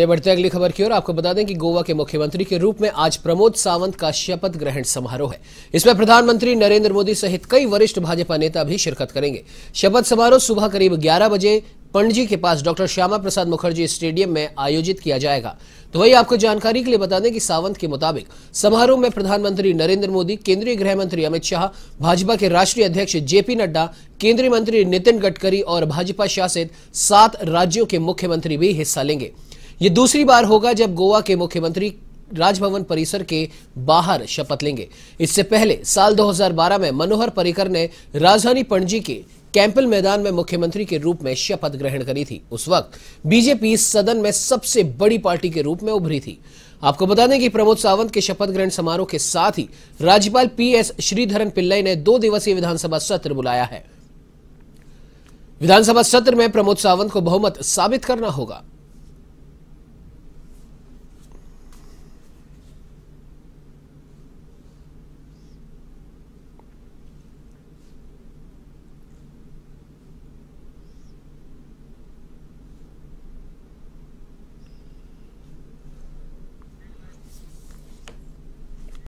तो बढ़ते अगली खबर की ओर आपको बता दें कि गोवा के मुख्यमंत्री के रूप में आज प्रमोद सावंत का शपथ ग्रहण समारोह है इसमें प्रधानमंत्री नरेंद्र मोदी सहित कई वरिष्ठ भाजपा नेता भी शिरकत करेंगे शपथ समारोह सुबह करीब 11 बजे पणजी के पास डॉक्टर श्यामा प्रसाद मुखर्जी स्टेडियम में आयोजित किया जाएगा तो वही आपको जानकारी के लिए बता दें कि सावंत के मुताबिक समारोह में प्रधानमंत्री नरेंद्र मोदी केंद्रीय गृह मंत्री अमित शाह भाजपा के राष्ट्रीय अध्यक्ष जेपी नड्डा केंद्रीय मंत्री नितिन गडकरी और भाजपा शासित सात राज्यों के मुख्यमंत्री भी हिस्सा लेंगे ये दूसरी बार होगा जब गोवा के मुख्यमंत्री राजभवन परिसर के बाहर शपथ लेंगे इससे पहले साल 2012 में मनोहर पर्रिकर ने राजधानी पणजी के कैंपल मैदान में मुख्यमंत्री के रूप में शपथ ग्रहण करी थी उस वक्त बीजेपी सदन में सबसे बड़ी पार्टी के रूप में उभरी थी आपको बता दें कि प्रमोद सावंत के शपथ ग्रहण समारोह के साथ ही राज्यपाल पीएस श्रीधरन पिल्लई ने दो दिवसीय विधानसभा सत्र बुलाया है विधानसभा सत्र में प्रमोद सावंत को बहुमत साबित करना होगा